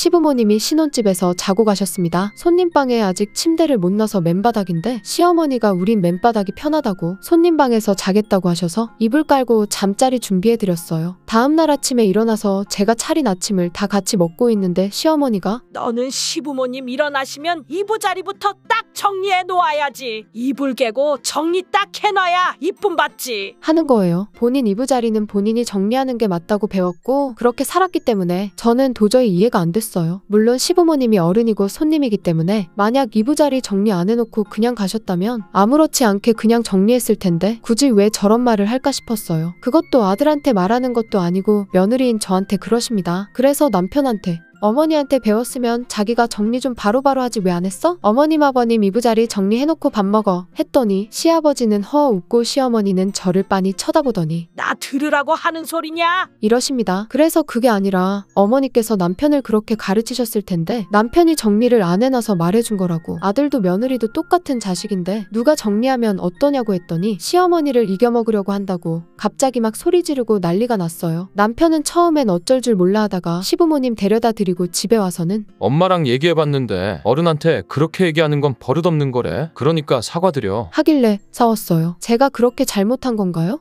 시부모님이 신혼집에서 자고 가셨습니다. 손님 방에 아직 침대를 못 놔서 맨바닥인데 시어머니가 우린 맨바닥이 편하다고 손님 방에서 자겠다고 하셔서 이불 깔고 잠자리 준비해드렸어요. 다음날 아침에 일어나서 제가 차린 아침을 다 같이 먹고 있는데 시어머니가 너는 시부모님 일어나시면 이부자리부터 딱 정리해 놓아야지. 이불 개고 정리 딱 해놔야 이쁨 받지. 하는 거예요. 본인 이부자리는 본인이 정리하는 게 맞다고 배웠고 그렇게 살았기 때문에 저는 도저히 이해가 안 됐어요. 하셨어요. 물론 시부모님이 어른이고 손님이기 때문에 만약 이부자리 정리 안 해놓고 그냥 가셨다면 아무렇지 않게 그냥 정리했을 텐데 굳이 왜 저런 말을 할까 싶었어요. 그것도 아들한테 말하는 것도 아니고 며느리인 저한테 그러십니다. 그래서 남편한테 어머니한테 배웠으면 자기가 정리 좀 바로바로 하지 왜 안 했어? 어머님 아버님 이부자리 정리해놓고 밥 먹어 했더니 시아버지는 허 웃고 시어머니는 저를 빤히 쳐다보더니 나 들으라고 하는 소리냐? 이러십니다. 그래서 그게 아니라 어머니께서 남편을 그렇게 가르치셨을 텐데 남편이 정리를 안 해놔서 말해준 거라고 아들도 며느리도 똑같은 자식인데 누가 정리하면 어떠냐고 했더니 시어머니를 이겨먹으려고 한다고 갑자기 막 소리 지르고 난리가 났어요. 남편은 처음엔 어쩔 줄 몰라 하다가 시부모님 데려다 드리고 집에 와서는 엄마랑 얘기해봤는데 어른한테 그렇게 얘기하는 건 버릇없는 거래. 그러니까 사과드려. 하길래 싸웠어요. 제가 그렇게 잘못한 건가요?